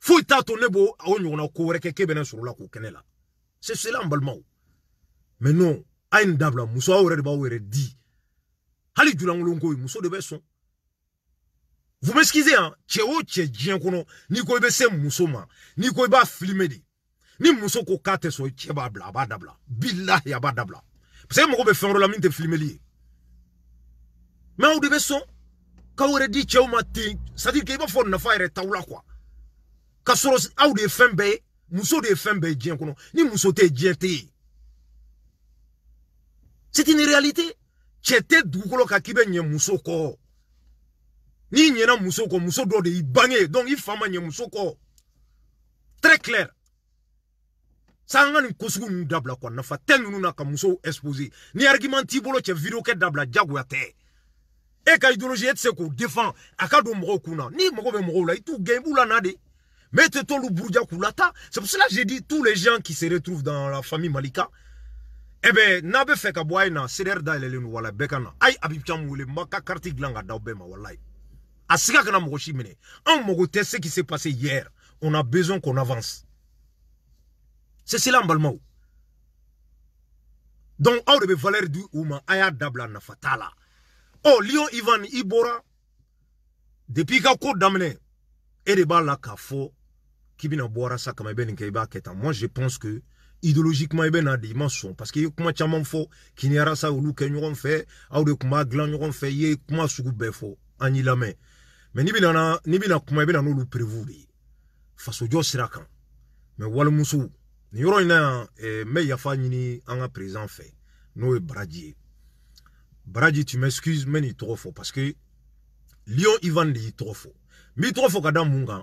foyi t'a to ne b'o o ɲɔgɔnna ko wɛrɛ kɛ k'e bɛ ne sɔrɔ la k'o kɛnɛ la c'est cela n balimaw mais non a ye nin dabila muso aw yɛrɛ de b'aw yɛrɛ di hali julankolon ko ye muso de bɛ sɔn vous m'excusez hein cɛ o cɛ diɲɛ kɔnɔ n'i ko i bɛ se muso ma n'i ko i b'a filmer de ni muso ko k'a tɛ sɔn cɛ b'a bila a b'a dabila bilahi a b'a dabila parce que e mago bɛ fɛn wɛrɛ la min tɛ filmeli ye mais aw de bɛ sɔn k'aw yɛrɛ di cɛw ma ten c'est à dire que i b'a fɔ nafa yɛrɛ t'aw la quoi ka sɔrɔ aw de ye fɛn bɛɛ ye muso de ye fɛn bɛɛ ye diɲɛ kɔnɔ ni muso tɛ diɲɛ tɛ yen c'est une réalité cɛ tɛ dugukolo kan k'i bɛ ɲɛ muso kɔ n'i ɲɛna muso kɔ muso dɔ de y'i bange donc i fa ma ɲɛ muso kɔ très clair san ka nin ko sugu ninnu dabila quoi nafa tɛ ninnu na ka musow exposer ni argument t'i bolo cɛ video kɛ dabila diyagoya tɛ e ka idéologie e tɛ se k'o défend a ka don mɔgɔw kun na n'i mago bɛ mɔgɔw la i t'u gɛn i b'u lana de. Mettez bourdia Kulata. C'est pour cela que j'ai dit tous les gens qui se retrouvent dans la famille Malika. Eh ben n'abe fait ka boye na, seder da ilele nu wala bekana. Ay, abibcham le maka karti glanga daubema wallahi. Asika kana mokoshi mene. En mokote ce qui s'est passé hier. On a besoin qu'on avance. C'est cela en Donc, au de be valeur du ouma, aya dabla fatala. Oh, Lyon Ivan Ibora, depuis ka ko et de ba la k'i bɛna bɔra sa kama i bɛ nin kɛ i b'a kɛ tan moi je pense que idéologiquement i bɛ na de i ma sɔn parce que i ye kuma caman fɔ kiniyara sa olu kɛ ɲɔgɔn fɛ aw de tun b'a dilan ɲɔgɔn fɛ i ye kuma sugu bɛɛ fɔ an y'i lamɛn mɛ n'i bɛna n'i bɛna kuma i bɛna n'olu prévu de ye fasojɔ sira kan mɛ walimusow nin yɔrɔ in na yan eh, n bɛ yafa ɲini an ka président fɛ n'o ye baraji ye baraji tu m'excuse n bɛ n'i tɔgɔ fɔ parce que lion ivan de y'i tɔgɔ fɔ n b'i tɔgɔ fɔ ka da mun kan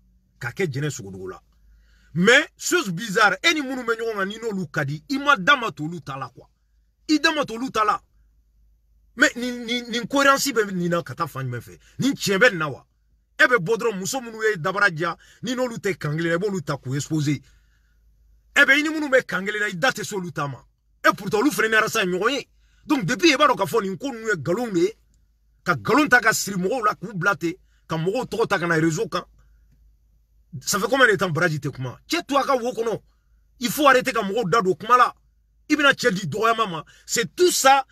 ka kɛ jɛnɛ sogodogo la mais chose bizarre e ni minnu bɛ ɲɔgɔn kan n'i n'olu ka di i ma dama t'olu ta la quoi i dama t'olu ta la mais nin nin nin cohérence bɛ nin na ka taa fan jumɛn fɛ nin tiɲɛ bɛ nin na wa e bɛ bɔ dɔrɔn muso minnu ye dabara diya n'i n'olu tɛ kan kelen na i b'olu ta k'u expose e bɛ i ni minnu bɛ kan kelen na i da tɛ se olu ta ma e pourtant olu fana ni arasa ye ɲɔgɔn ye donc depuis e b'a dɔn k'a fɔ nin ko ninnu ye nkalon de ye ka nkalon ta ka siri mɔgɔw la k'u bila ten ka mɔgɔw tɔgɔ ta ka na réseau kan ça fait combien de temps baraji tɛ kuma cɛ a ka wo il faut arrêter ka mɔgɔw d'adou don kuma la i bɛna cɛ di c'est tout ça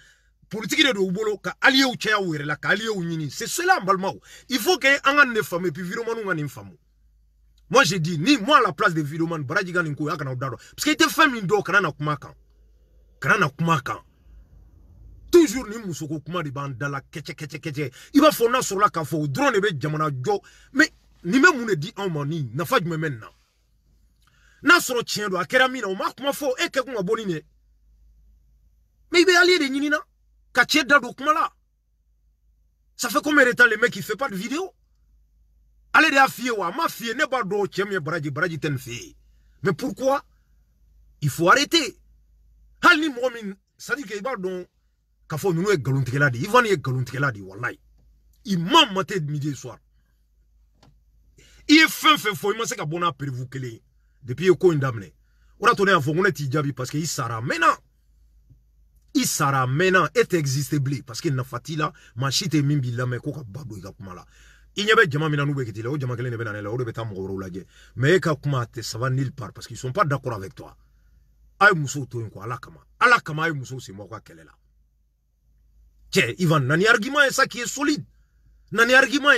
Politique de don ka aliyew ou u ou la ka ou ɲini c'est cela an il faut que an ne nin et puis viromaniw ka nin faamu moi j'ai dit ni moi à la place de viromani baraji ka nin ko a kana parce que i femme fɛn min dɔn kana na kuma kan kana na kuma kan toujours ni musoko kuma de b'an la kɛcɛ kɛcɛ kɛcɛ Il va fɔ n'a sɔrɔla k'a Drone o de bɛ jamana jɔ mais ni bɛ ne di anw ma n'a nafa jumɛn na soro chien do akera a o ma fo e ke kun ka bɔ nin de nyini na ka cɛ da kuma la ça fait comme de temps le mec il fait pas de vidéo Allez de y'a ma f'i ne b'a do cɛ min ye baraji baraji mais pourquoi il faut arrêter hali ni mɔgɔ ça dit à dire que i b'a dɔn k'a fɔ ninnu là, e nkalontigɛla de ye Ivan ye nkalontigɛla de di wallahi imam ment de midi et soir i ye fɛn fɛn fɔ i ma se ka bɔ n'a perewu depuis i coin d'amener. in a o de y'a to ne t'i parce que i sara a mɛnna sara a mɛnna existe bilen parce que n'a t'i la maa si tɛ min b'i lamɛn ko ka ba don i ka kuma la i ɲɛ bɛ jama o jama kelen de bɛ na la o de bɛ taa mɔgɔ mais e ka a tɛ nil par parce qu'ils sont pas d'accord avec toi a ye to yen ko ala kama ala kama a ye musow sen bɔ aw ka kɛlɛ la Ivan na ni argument sa qui est solide na ni argument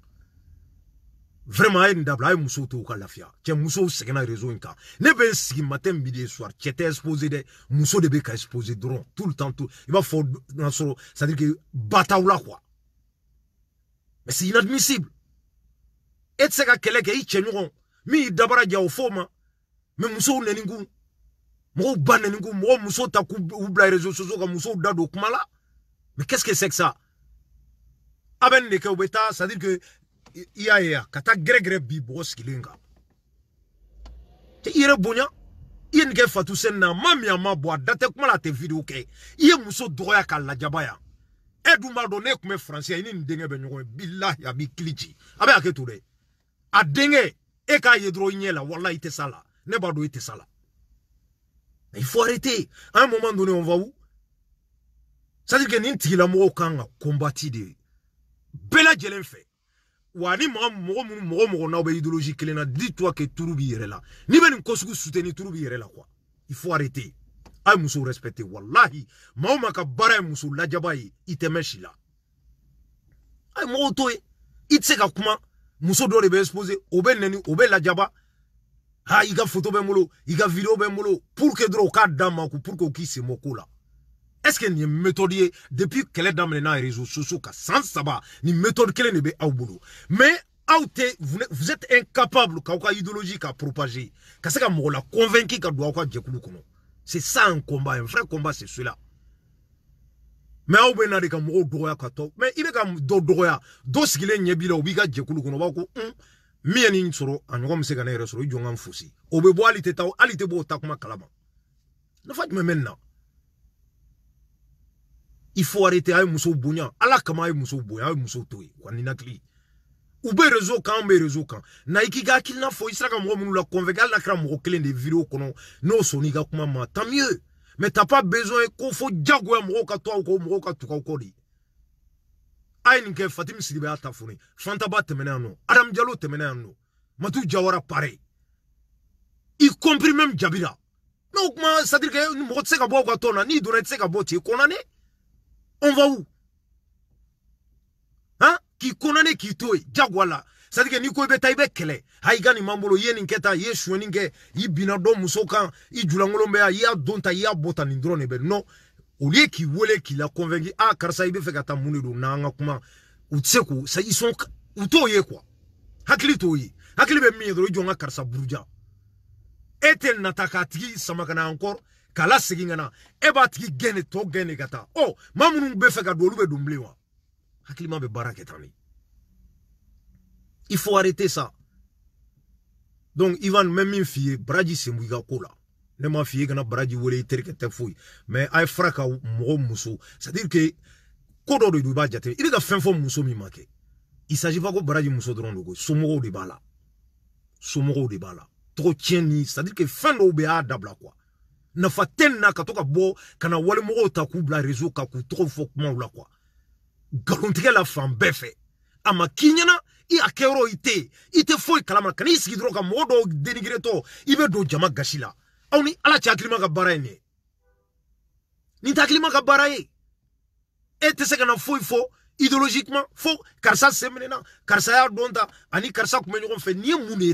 Vraiment, il ne nin dabila a ye to ka réseau in ne bɛ matin midi soir cɛ tɛ exposé des muso de bɛ ka exposé dron tout le temps tout il va falloir dans sɔrɔ c'est à dire que bata ou la quoi mais c'est inadmissible et c'est se ka kɛlɛ kɛ i cɛɲɔgɔn min y'i dabara ja o fɔ ma mais musow mo mɔgɔw ba nɛnikun muso ta k'u bila réseaux sociaux kan musow da kuma mais qu'est-ce que c'est que ça aben ah bɛ nin de c'est à dire que i y'a ye yan ka taa gɛrɛgɛrɛ bi bɔgɔ sigilen kan i yɛrɛ bonya i ye nin kɛ fatu seni na a ma min a ma bɔ a da tɛ kuma la a tɛ video kɛ i ye muso dɔgɔya k'a lajaba yan e dun b'a dɔn ne tun bɛ faransi yan i ni nin denkɛ bɛ ɲɔgɔn ye bilahi a b'i kili ci a bɛ hakɛ to dɛ a denkɛ e k'a ye dɔrɔn i ɲɛ la walahi i tɛ s'a la ne b'a dɔn i tɛ s'a la mais il faut arrêter à un moment donné on va où c'est à dire que nin tigilamɔgɔw kan ka combattre de bɛɛ lajɛlen fɛ wa ni mɔgɔ mɔgɔ minnu mɔgɔ mɔgɔ n'aw bɛ idéologie kelen na dis-toi que turu b'i yɛrɛ la n'i bɛ nin ko sugu soutenir turu b'i yɛrɛ la quoi il faut arrêter a ye musow respecter walahi maa o maa ka baara ye muso lajaba ye i tɛ mɛn si la a ye mɔgɔw to yen i tɛ se ka kuma muso dɔ de bɛ exposer o bɛ nɛni o bɛ lajaba ha i ka photo bɛ n bolo i ka video bɛ n bolo pour que dɔrɔn u k'a d'a ma ko pour que u k'i sen bɔ ko la est-ce a méthode méthodier depuis kɛlɛ les réseaux sociaux sans sans saba ni méthode qu'elle n'est pas au boulot mais vous êtes incapable k'aw ka idéologie ka propager qu'est ce ka la convaincre doit quoi c'est ça un combat un vrai combat c'est cela mais au na de oh, doya mɔgɔw mais il est comme dɔ dɔgɔya dos qu'il est la dire hmm, se e kalama il faut arrêter a ye muso bonya ala kama a ye muso bonya a ye muso to ye wa ninakili u bɛ réseau kan an bɛ réseau kan na i k'i ka hakilina fɔ i sera ka mɔgɔ minnu la convaincre hali n'a kɛra mɔgɔ kelen de vidéo kɔnɔ n'o sɔnna i ka kuma ma tant mieux mais t'as pas besoin ko fo jagoya mɔgɔw ka to aw kɔ mɔgɔw ka tugu aw kɔ de a ye nin kɛ fatimi sidibe y'a ta fɔ ne fantaba tɛmɛna yan nɔ adamu jalo tɛmɛna yan nɔ matu jawara pareil y compris même jabira n'o kuma c'est à dire que mɔgɔ tɛ se ka bɔ aw ka tɔn na n'i donna i tɛ se ka bɔ ten i kɔnna ne. on va où Hein Qui connaît qui toi Jaguala. C'est-à-dire que n'i ko i bɛ taa i bɛ kɛlɛ ha i ka nin b'an bolo i ye nin kɛ tan i ye suɲɛni kɛ i binna dɔ muso kan i julankolon bɛ yan i y'a don tan i y'a bɔ tan nin dɔrɔn de bɛ non au lieu k'i wele k'i la convaincre ah karisa i bɛ fɛ ka taa mun de don n'an ka kuma u tɛ se k'o c'est ils sont u t'o ye quoi hakili t'o ye hakili bɛ min ye dɔrɔn i jɔ n ka karisa buruja e tɛ nata k'a tigi sama ka na encore kala la segin oh, ka na e gene tigi gɛn de tɔ gɛn de ka taa ɔ maa il faut arrêter ça donc ivan même min f'i kola. ka ne m'a f'i kana wole mais ay fraka fara c'est dire que kodoru dɔ de don i b'a jate i bɛ ka muso il s'agit pas muso dɔrɔn de de bala de bala. la c'est à dire que fin be a nafa tɛ nin na ka to ka bɔ ka ta k'u bila rezo kan k'u tɔgɔw fɔ kumaw la kuwa galontigɛ la fan bɛɛ fɛ a i akero ite, ite tɛ yen i tɛ foyi kalama ka n'i sigi dɔrɔn ka jama gashila. Au ni ala cɛ hakilima ka baara ye nin ye nin tɛ ka baara ye se ka na foyi fɔ idéologiquement fo karisa sen minɛna karisa y'a donta, ani karisa kun bɛ ɲɔgɔn fɛ nin ye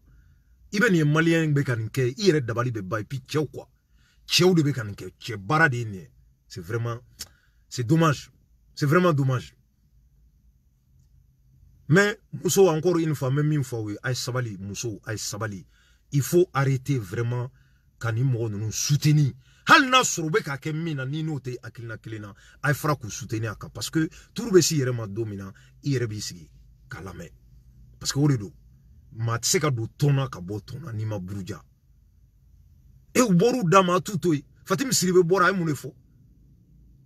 i ye maliyɛn in bɛ i red dabali be quoi de bɛ ka nin kɛ de c'est vraiment c'est dommage c'est vraiment dommage mais Muso encore une fois même we fois, oui, aw sabali Muso, Ay sabali il faut arrêter vraiment ka nous mɔgɔ soutenir Hal n'a sɔrɔ u k'a mina n'i note tɛ Ay na soutenir a parce que tout be s'i vraiment dominant, don i parce que o maa tɛ ka ka n'i ma buruja e u boru da ma fatim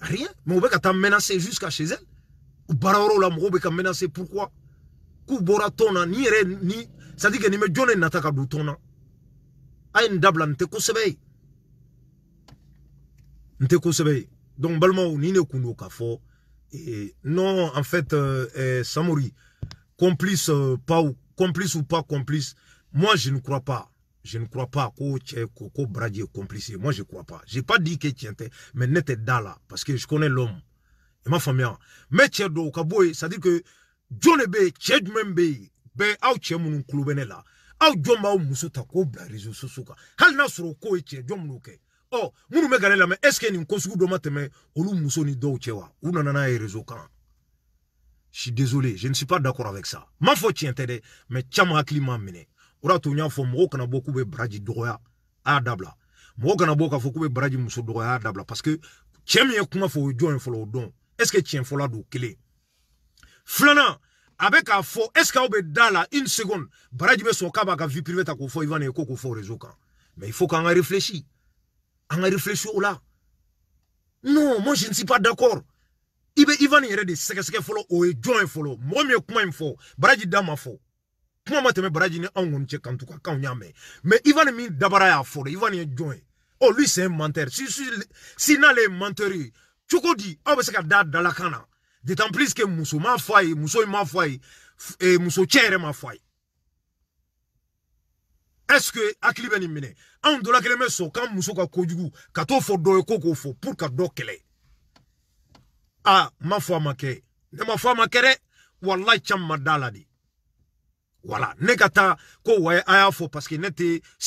rien mais u menacer jusqu'à chez elle ou la mɔgɔw menace menacer pourquoi k'u boratona ni yɛrɛ ni c'est à que ni me jone n'attaque ta ka a ye nin n'te donc balma nin ni ne non en fait euh, eh, samori complice euh, complice ou pas complice, moi je ne crois pas. Je ne crois pas qu'au qu Bradi est complice. Moi je ne crois pas. Je n'ai pas dit que étais, mais n'était pas là. Parce que je connais l'homme. Et ma famille. Hein. Mais tiens, c'est-à-dire que John Ebe, tiens, même Be, Be, au tiens, mon club, là. au jɔn b'aw muso ta k'o bila réseau sociaux kan hali n'a sɔrɔ o ko ye tiɲɛ jɔn minnu kɛ ɔ minnu est ce que nin ko sugu dɔ ma tɛmɛ olu ni dɔw cɛ wa n'a e réseau hein. Je suis désolé, je ne suis pas d'accord avec ça. Ma faute tient intérêt, mais tiens hakili climat mené. Ora tu nya fo mɔgɔw kana bɔ k'u bɛ droya dabla. a dabila mɔgɔw kana bɔ k'a fɔ k'u bɛ baraji parce que tiens mieux comment faut fɔ o ye jɔn don est ce que tiens fɔla don kelen clé. a avec un faux est ce que aw dans la une seconde bradi mais son k'a b'a vie privée ta k'o faut Ivan ko k'o mais il faut qu'on réfléchisse on réfléchisse ou là non moi je ne suis pas d'accord i bɛ ivan yɛrɛ de sɛgɛsɛgɛ fɔlɔ o ye jɔn ye fɔlɔ mɔgɔ min ye kuma in fɔ baraji da ma fɔ kuma ma tɛmɛ baraji ni anw kɔni cɛ kan tugu kanw y'a mɛn mɛ ivan min dabara y'a fɔ dɛ ivan ye jɔn ye ɔ lui c'est un menteur si si si n'ale ye menteur ye cogo di aw bɛ se ka da dalakan na d'autant plus que muso m'a fɔ a ye muso in m'a fɔ a ye eh, muso cɛ yɛrɛ m'a fɔ a ye est ce que hakili bɛ nin minɛ anw dɔla kelen bɛ sɔn k'an muso ka kojugu ka t'o fɔ dɔ ye ko k'o fɔ pour ka dɔ kɛlɛ Ah, ma foi ma ma foi a ma kɛ daladi. walayi ko way aya fo, parce si ne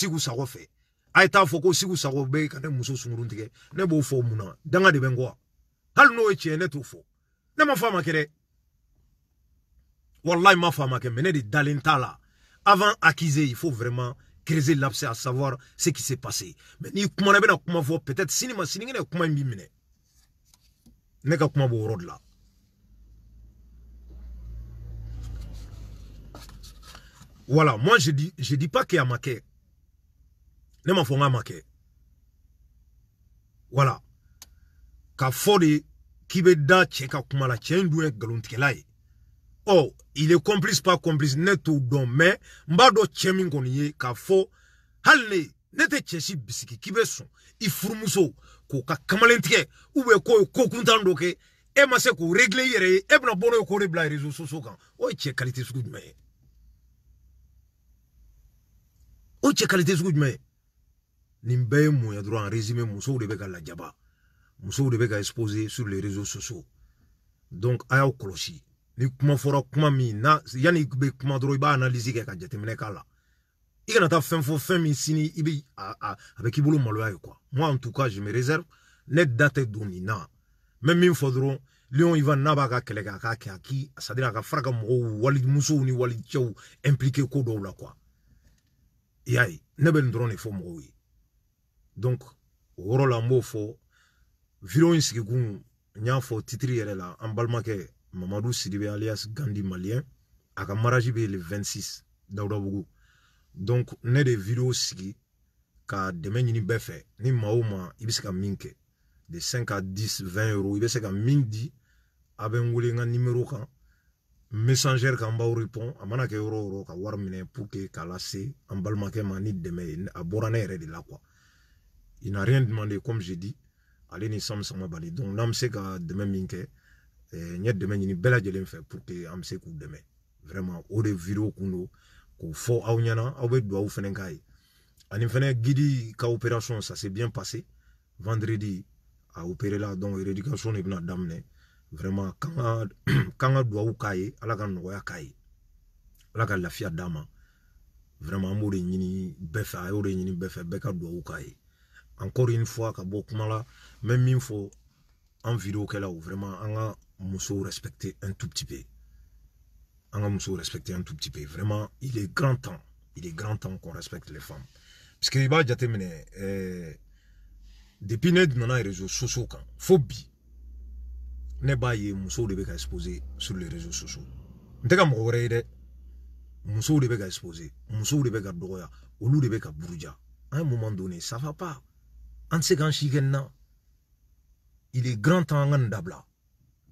vous sigu fait. refait. a fo, ko sigu muso sunkurun ne b'o pas mun na danga de ne ma foi a ma ma foi ma avant accuser il faut vraiment creuser l'abcès à savoir ce qui s'est passé Mais n'i kumana i comment voir, peut-être ma ne ka kuma voilà moi je dis je dis pas que a marqué ne m'a fɔ n voilà k'a de k'i bɛ da cɛ ka kuma la cɛ il est complice pas complice net ou don mais mbado kafo, dɔn nete cheshi kɔni ye k'a fɔ si k'o ka uwe k'o ye ko kuntan e ma se k'o regle i ye e bɛna n'o ye k'o de bila rezo soso kan o ye cɛ kalite sugu me ye o cɛ kalite sugu jumɛn ye nin bɛɛ ye mun en résumé musow de beka la lajaba musow de beka exposé sur les réseaux sociaux donc a y'aw kɔlɔsi ni kuma fɔra kuma mi na yanni i kuma dɔrɔn b'a ka jateminɛ k'a kala Ike nata fèm fò fèm insini ibi a be kiboulou malwa yo kwa. Mwa an tou ka jme rezerv. Net date doni nan. Men mi mfò dron. Leon Ivan nabaka keleka kaki aki. Asadina ka fraka mwou walid mwousou ni walid tchou implike kodou la kwa. Yay. Nebe n dron e fò mwou. E. Donk. Orola mwou fò. Viron yon sikikoun. Nyan fò titri yere la. Ambalman ke Mamadou Sidibé alias Gandhi Malien. Aka Marajibé le 26. Da ou da woukou. donc ne de video sigi ka dɛmɛ ɲini bɛɛ fɛ ni maa o maa i bɛ se ka min kɛ de 5 à 10 20 euros i bɛ se ka min di a bɛ n wele n ka numéro kan messager kan n b'aw répond a mana kɛ yɔrɔ o yɔrɔ ka wari minɛ pour que k'a lase an balimakɛ ma ni dɛmɛ ye a bɔra ne yɛrɛ de la quoi il n'a rien demandé comme j'ai dit ale ni sam sama bali donc n'an bɛ se ka dɛmɛ min kɛ eh, n ye dɛmɛ ɲini bɛɛ lajɛlen fɛ pour que an bɛ se k'u dɛmɛ vraiment o de video kun don. k'o fɔ aw ɲɛna aw bɛ dugawu fɛnɛ ani gidi ka opération ça s'est bien passé vendredi a opéré là donc rééducation de bɛna daminɛ vraiment kan ka kan ka dugawu k'a ye ala ka nɔgɔya k'a ye ala ka lafiya vraiment an nyini de ɲini bɛɛ fɛ a y'o de encore une fois ka bɔ kuma même n bɛ min fɔ an vidéokɛlaw vraiment on a musow respecter un tout petit peu respecter un tout petit peu vraiment il est grand temps il est grand temps qu'on respecte les femmes parce que eh, depuis depuis avons les réseaux sociaux ne y sur les réseaux sociaux exposer un moment donné ça va pas en ce il est grand temps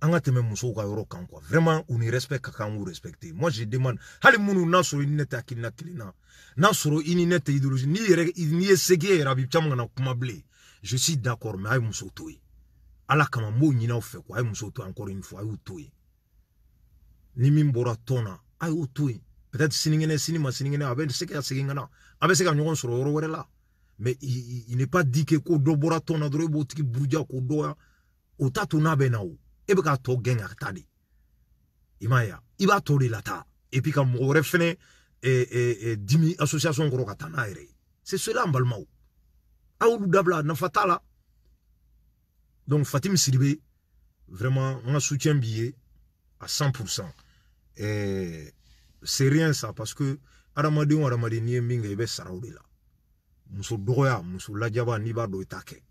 an ka tɛmɛ musow ka yɔrɔ kan kuwa vraiment u ni respect ka kan k'u respecter moi je demande hali minnu n'a sɔrɔ i ni ne tɛ na n'a sɔrɔ i ni ne tɛ idéologie n'i yɛrɛ n'i ye segi ye yɛrɛ a kuma bilen je suis d'accord mais a ye muso to yen ala kama n b'o ɲini aw fɛ kuwa a muso to encore une fois a y'u ni min bɔra tɔn na a y'o to yen peut-être sinikɛnɛ sini ma sinikɛnɛ a bɛ se ka segin ka na a bɛ se ka ɲɔgɔn sɔrɔ yɔrɔ la mais il, il, n'est pas dit que ko dɔ bɔra tɔn na dɔrɔn i b'o tigi buruja k'o dɔgɔya o t'a na o e bɛ k'a tɔ gɛn ka taa de i m'a ye wa i b'a tɔ de lataa et puis ka mɔgɔ eh, wɛrɛ eh, fɛnɛ eh, dimi association kɔrɔ ka taa n'a yɛrɛ ye c'est cela an balimaw a y'olu dabila nafa t'a la donc fatimi siribe vraiment n ka soutien b'i ye à 100 pourcent eh, c'est rien ça parce que adamaden o adamaden n'i ye min kɛ i bɛ sara o de la muso dɔgɔya muso lajaba n'i b'a dɔn i t'a kɛ